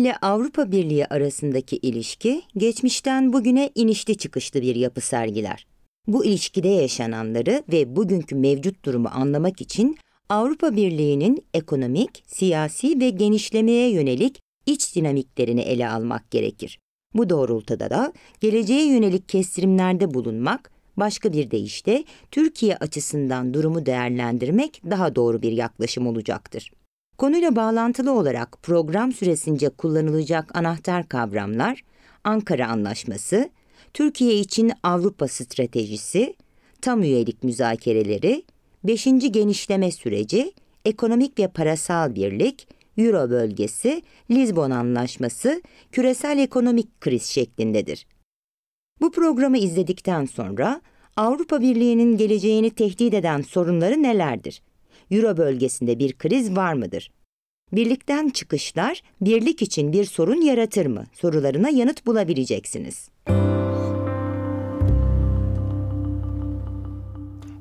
ile Avrupa Birliği arasındaki ilişki geçmişten bugüne inişli çıkışlı bir yapı sergiler. Bu ilişkide yaşananları ve bugünkü mevcut durumu anlamak için Avrupa Birliği'nin ekonomik, siyasi ve genişlemeye yönelik iç dinamiklerini ele almak gerekir. Bu doğrultuda da geleceğe yönelik kestirimlerde bulunmak, başka bir deyişle Türkiye açısından durumu değerlendirmek daha doğru bir yaklaşım olacaktır. Konuyla bağlantılı olarak program süresince kullanılacak anahtar kavramlar Ankara Anlaşması, Türkiye için Avrupa Stratejisi, tam üyelik müzakereleri, 5. genişleme süreci, ekonomik ve parasal birlik, Euro bölgesi, Lisbon Anlaşması, küresel ekonomik kriz şeklindedir. Bu programı izledikten sonra Avrupa Birliği'nin geleceğini tehdit eden sorunları nelerdir? Euro bölgesinde bir kriz var mıdır? Birlikten çıkışlar birlik için bir sorun yaratır mı? Sorularına yanıt bulabileceksiniz.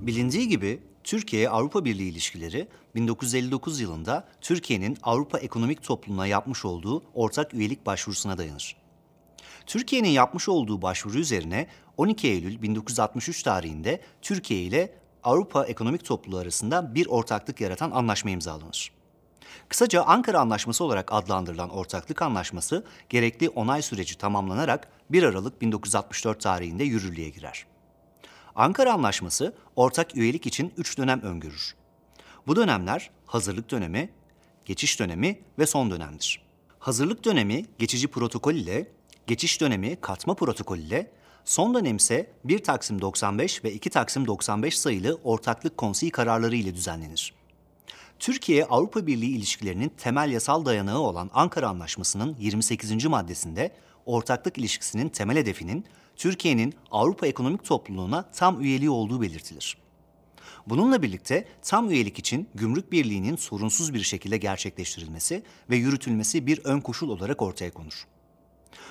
Bilindiği gibi Türkiye-Avrupa Birliği ilişkileri 1959 yılında Türkiye'nin Avrupa Ekonomik Topluluğu'na yapmış olduğu ortak üyelik başvurusuna dayanır. Türkiye'nin yapmış olduğu başvuru üzerine 12 Eylül 1963 tarihinde Türkiye ile Avrupa Ekonomik Topluluğu arasında bir ortaklık yaratan anlaşma imzalanır. Kısaca Ankara Anlaşması olarak adlandırılan ortaklık anlaşması gerekli onay süreci tamamlanarak 1 Aralık 1964 tarihinde yürürlüğe girer. Ankara Anlaşması ortak üyelik için 3 dönem öngörür. Bu dönemler hazırlık dönemi, geçiş dönemi ve son dönemdir. Hazırlık dönemi geçici protokol ile, geçiş dönemi katma protokol ile Son dönem ise 1 Taksim 95 ve 2 Taksim 95 sayılı ortaklık konseyi kararları ile düzenlenir. Türkiye Avrupa Birliği ilişkilerinin temel yasal dayanağı olan Ankara Anlaşması'nın 28. maddesinde ortaklık ilişkisinin temel hedefinin Türkiye'nin Avrupa Ekonomik Topluluğuna tam üyeliği olduğu belirtilir. Bununla birlikte tam üyelik için Gümrük Birliği'nin sorunsuz bir şekilde gerçekleştirilmesi ve yürütülmesi bir ön koşul olarak ortaya konur.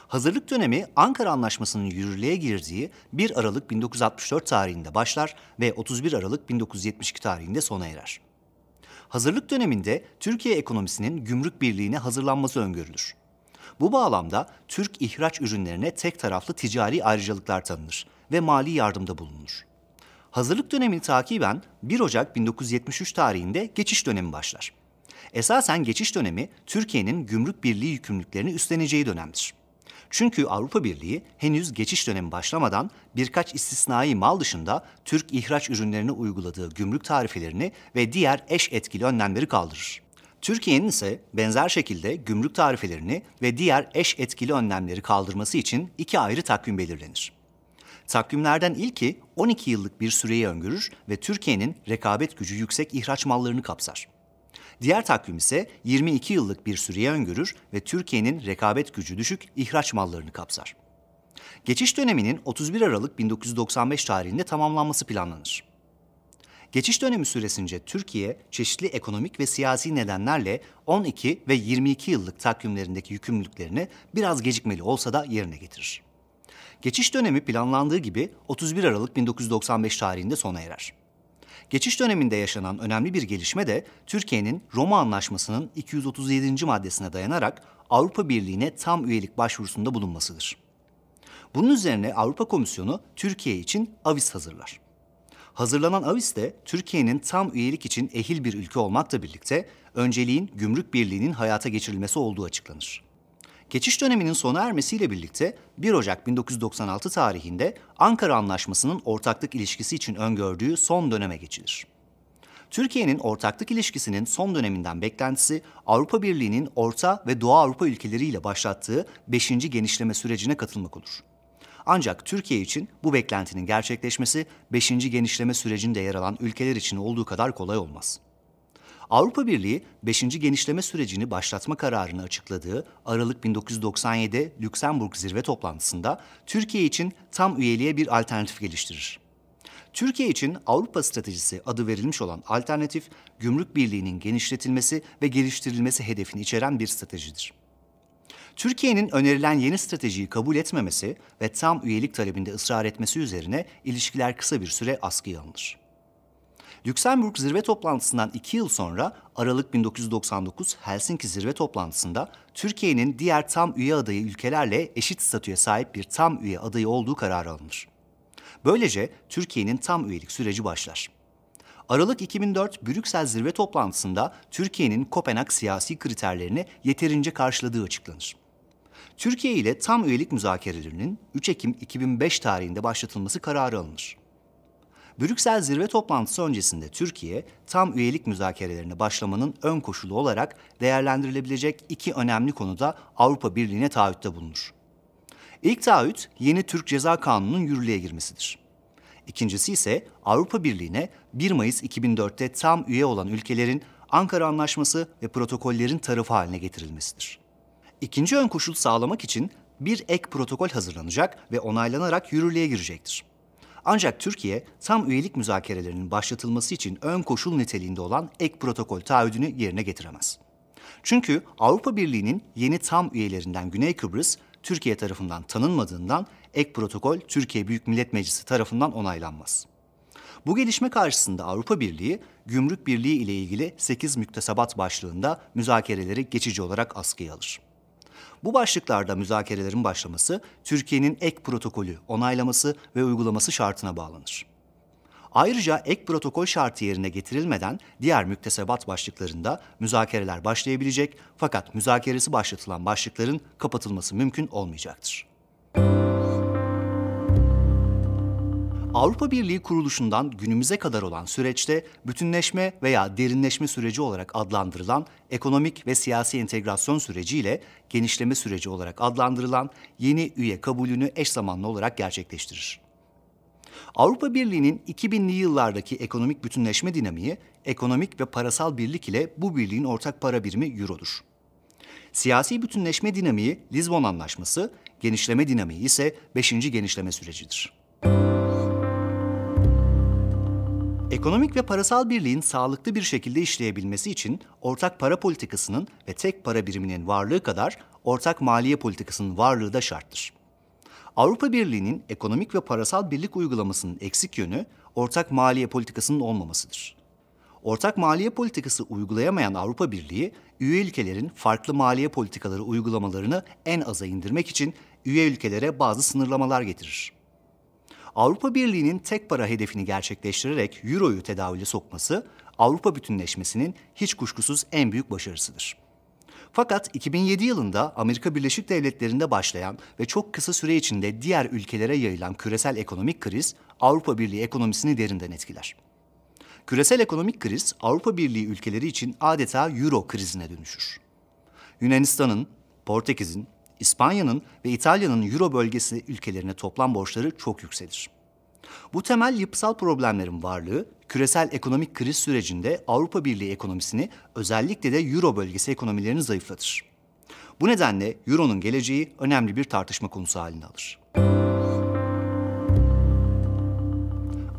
Hazırlık dönemi Ankara Anlaşması'nın yürürlüğe girdiği 1 Aralık 1964 tarihinde başlar ve 31 Aralık 1972 tarihinde sona erer. Hazırlık döneminde Türkiye ekonomisinin gümrük birliğine hazırlanması öngörülür. Bu bağlamda Türk ihraç ürünlerine tek taraflı ticari ayrıcalıklar tanınır ve mali yardımda bulunur. Hazırlık dönemini takiben 1 Ocak 1973 tarihinde geçiş dönemi başlar. Esasen geçiş dönemi Türkiye'nin gümrük birliği yükümlülüklerini üstleneceği dönemdir. Çünkü Avrupa Birliği henüz geçiş dönemi başlamadan birkaç istisnai mal dışında Türk ihraç ürünlerine uyguladığı gümrük tarifelerini ve diğer eş etkili önlemleri kaldırır. Türkiye'nin ise benzer şekilde gümrük tarifelerini ve diğer eş etkili önlemleri kaldırması için iki ayrı takvim belirlenir. Takvimlerden ilki 12 yıllık bir süreyi öngörür ve Türkiye'nin rekabet gücü yüksek ihraç mallarını kapsar. Diğer takvim ise 22 yıllık bir süreyi öngörür ve Türkiye'nin rekabet gücü düşük ihraç mallarını kapsar. Geçiş döneminin 31 Aralık 1995 tarihinde tamamlanması planlanır. Geçiş dönemi süresince Türkiye çeşitli ekonomik ve siyasi nedenlerle 12 ve 22 yıllık takvimlerindeki yükümlülüklerini biraz gecikmeli olsa da yerine getirir. Geçiş dönemi planlandığı gibi 31 Aralık 1995 tarihinde sona erer. Geçiş döneminde yaşanan önemli bir gelişme de Türkiye'nin Roma Anlaşması'nın 237. maddesine dayanarak Avrupa Birliği'ne tam üyelik başvurusunda bulunmasıdır. Bunun üzerine Avrupa Komisyonu Türkiye için aviz hazırlar. Hazırlanan aviz de Türkiye'nin tam üyelik için ehil bir ülke olmakla birlikte önceliğin Gümrük Birliği'nin hayata geçirilmesi olduğu açıklanır. Geçiş döneminin sona ermesiyle birlikte 1 Ocak 1996 tarihinde Ankara Anlaşması'nın ortaklık ilişkisi için öngördüğü son döneme geçilir. Türkiye'nin ortaklık ilişkisinin son döneminden beklentisi Avrupa Birliği'nin Orta ve Doğu Avrupa ülkeleriyle başlattığı 5. genişleme sürecine katılmak olur. Ancak Türkiye için bu beklentinin gerçekleşmesi 5. genişleme sürecinde yer alan ülkeler için olduğu kadar kolay olmaz. Avrupa Birliği 5. genişleme sürecini başlatma kararını açıkladığı Aralık 1997 Lüksemburg zirve toplantısında Türkiye için tam üyeliğe bir alternatif geliştirir. Türkiye için Avrupa Stratejisi adı verilmiş olan alternatif, gümrük birliğinin genişletilmesi ve geliştirilmesi hedefini içeren bir stratejidir. Türkiye'nin önerilen yeni stratejiyi kabul etmemesi ve tam üyelik talebinde ısrar etmesi üzerine ilişkiler kısa bir süre askıya alınır. Lüksemburg zirve toplantısından iki yıl sonra Aralık 1999 Helsinki zirve toplantısında Türkiye'nin diğer tam üye adayı ülkelerle eşit statüye sahip bir tam üye adayı olduğu kararı alınır. Böylece Türkiye'nin tam üyelik süreci başlar. Aralık 2004 Brüksel zirve toplantısında Türkiye'nin Kopenhag siyasi kriterlerini yeterince karşıladığı açıklanır. Türkiye ile tam üyelik müzakerelerinin 3 Ekim 2005 tarihinde başlatılması kararı alınır. Brüksel zirve toplantısı öncesinde Türkiye, tam üyelik müzakerelerine başlamanın ön koşulu olarak değerlendirilebilecek iki önemli konuda Avrupa Birliği'ne taahhütte bulunur. İlk taahhüt yeni Türk Ceza Kanunu'nun yürürlüğe girmesidir. İkincisi ise Avrupa Birliği'ne 1 Mayıs 2004'te tam üye olan ülkelerin Ankara Anlaşması ve protokollerin tarafı haline getirilmesidir. İkinci ön koşul sağlamak için bir ek protokol hazırlanacak ve onaylanarak yürürlüğe girecektir. Ancak Türkiye tam üyelik müzakerelerinin başlatılması için ön koşul niteliğinde olan ek protokol taahhüdünü yerine getiremez. Çünkü Avrupa Birliği'nin yeni tam üyelerinden Güney Kıbrıs Türkiye tarafından tanınmadığından ek protokol Türkiye Büyük Millet Meclisi tarafından onaylanmaz. Bu gelişme karşısında Avrupa Birliği, Gümrük Birliği ile ilgili 8 müktesebat başlığında müzakereleri geçici olarak askıya alır. Bu başlıklarda müzakerelerin başlaması Türkiye'nin ek protokolü onaylaması ve uygulaması şartına bağlanır. Ayrıca ek protokol şartı yerine getirilmeden diğer müktesebat başlıklarında müzakereler başlayabilecek fakat müzakeresi başlatılan başlıkların kapatılması mümkün olmayacaktır. Müzik Avrupa Birliği kuruluşundan günümüze kadar olan süreçte bütünleşme veya derinleşme süreci olarak adlandırılan ekonomik ve siyasi entegrasyon süreciyle genişleme süreci olarak adlandırılan yeni üye kabulünü eş zamanlı olarak gerçekleştirir. Avrupa Birliği'nin 2000'li yıllardaki ekonomik bütünleşme dinamiği, ekonomik ve parasal birlik ile bu birliğin ortak para birimi Euro'dur. Siyasi bütünleşme dinamiği Lizbon Anlaşması, genişleme dinamiği ise 5. genişleme sürecidir. Müzik Ekonomik ve parasal birliğin sağlıklı bir şekilde işleyebilmesi için ortak para politikasının ve tek para biriminin varlığı kadar ortak maliye politikasının varlığı da şarttır. Avrupa Birliği'nin ekonomik ve parasal birlik uygulamasının eksik yönü ortak maliye politikasının olmamasıdır. Ortak maliye politikası uygulayamayan Avrupa Birliği, üye ülkelerin farklı maliye politikaları uygulamalarını en aza indirmek için üye ülkelere bazı sınırlamalar getirir. Avrupa Birliği'nin tek para hedefini gerçekleştirerek Euro'yu tedavüle sokması Avrupa bütünleşmesinin hiç kuşkusuz en büyük başarısıdır. Fakat 2007 yılında Amerika Birleşik Devletleri'nde başlayan ve çok kısa süre içinde diğer ülkelere yayılan küresel ekonomik kriz Avrupa Birliği ekonomisini derinden etkiler. Küresel ekonomik kriz Avrupa Birliği ülkeleri için adeta Euro krizine dönüşür. Yunanistan'ın, Portekiz'in, İspanya'nın ve İtalya'nın Euro bölgesi ülkelerine toplam borçları çok yükselir. Bu temel yapısal problemlerin varlığı küresel ekonomik kriz sürecinde Avrupa Birliği ekonomisini özellikle de Euro bölgesi ekonomilerini zayıflatır. Bu nedenle Euro'nun geleceği önemli bir tartışma konusu haline alır.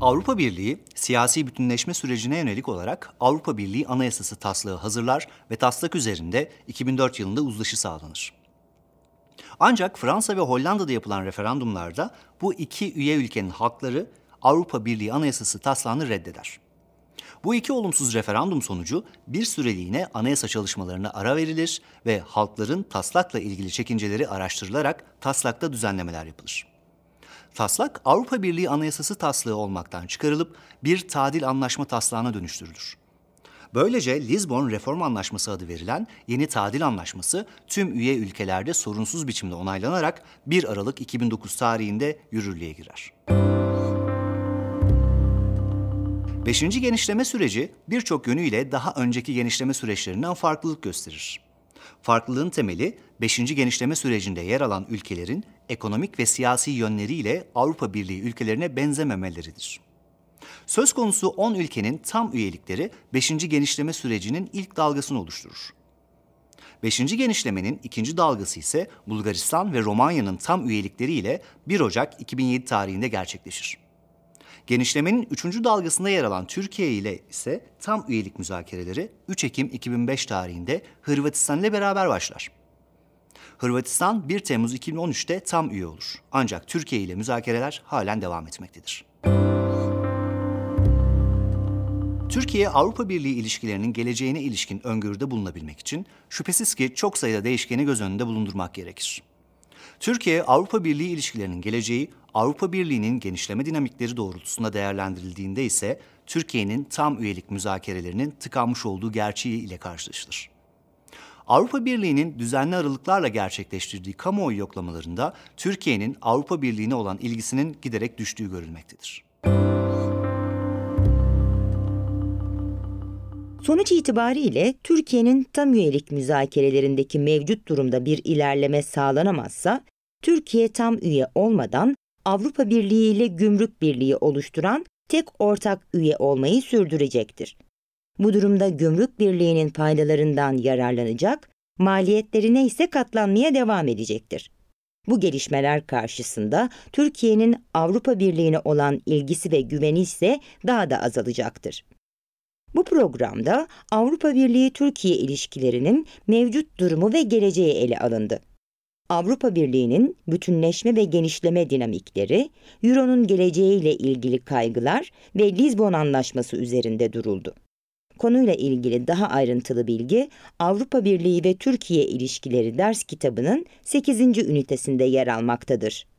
Avrupa Birliği siyasi bütünleşme sürecine yönelik olarak Avrupa Birliği Anayasası taslığı hazırlar ve taslak üzerinde 2004 yılında uzlaşı sağlanır. Ancak Fransa ve Hollanda'da yapılan referandumlarda bu iki üye ülkenin halkları Avrupa Birliği Anayasası taslağını reddeder. Bu iki olumsuz referandum sonucu bir süreliğine anayasa çalışmalarına ara verilir ve halkların taslakla ilgili çekinceleri araştırılarak taslakta düzenlemeler yapılır. Taslak Avrupa Birliği Anayasası taslağı olmaktan çıkarılıp bir tadil anlaşma taslağına dönüştürülür. Böylece Lisbon Reform Anlaşması adı verilen yeni tadil anlaşması tüm üye ülkelerde sorunsuz biçimde onaylanarak 1 Aralık 2009 tarihinde yürürlüğe girer. Beşinci genişleme süreci birçok yönüyle daha önceki genişleme süreçlerinden farklılık gösterir. Farklılığın temeli beşinci genişleme sürecinde yer alan ülkelerin ekonomik ve siyasi yönleriyle Avrupa Birliği ülkelerine benzememeleridir. Söz konusu 10 ülkenin tam üyelikleri 5. genişleme sürecinin ilk dalgasını oluşturur. 5. genişlemenin ikinci dalgası ise Bulgaristan ve Romanya'nın tam üyelikleriyle 1 Ocak 2007 tarihinde gerçekleşir. Genişlemenin 3. dalgasında yer alan Türkiye ile ise tam üyelik müzakereleri 3 Ekim 2005 tarihinde Hırvatistan ile beraber başlar. Hırvatistan 1 Temmuz 2013'te tam üye olur. Ancak Türkiye ile müzakereler halen devam etmektedir. Müzik Türkiye Avrupa Birliği ilişkilerinin geleceğine ilişkin öngörüde bulunabilmek için şüphesiz ki çok sayıda değişkeni göz önünde bulundurmak gerekir. Türkiye Avrupa Birliği ilişkilerinin geleceği Avrupa Birliği'nin genişleme dinamikleri doğrultusunda değerlendirildiğinde ise Türkiye'nin tam üyelik müzakerelerinin tıkanmış olduğu gerçeği ile karşılaşılır. Avrupa Birliği'nin düzenli aralıklarla gerçekleştirdiği kamuoyu yoklamalarında Türkiye'nin Avrupa Birliği'ne olan ilgisinin giderek düştüğü görülmektedir. Müzik Sonuç itibariyle Türkiye'nin tam üyelik müzakerelerindeki mevcut durumda bir ilerleme sağlanamazsa, Türkiye tam üye olmadan Avrupa Birliği ile Gümrük Birliği oluşturan tek ortak üye olmayı sürdürecektir. Bu durumda Gümrük Birliği'nin faydalarından yararlanacak, maliyetlerine ise katlanmaya devam edecektir. Bu gelişmeler karşısında Türkiye'nin Avrupa Birliği'ne olan ilgisi ve güveni ise daha da azalacaktır. Bu programda Avrupa Birliği-Türkiye ilişkilerinin mevcut durumu ve geleceği ele alındı. Avrupa Birliği'nin bütünleşme ve genişleme dinamikleri, Euro'nun geleceğiyle ilgili kaygılar ve Lisbon Anlaşması üzerinde duruldu. Konuyla ilgili daha ayrıntılı bilgi Avrupa Birliği ve Türkiye ilişkileri ders kitabının 8. ünitesinde yer almaktadır.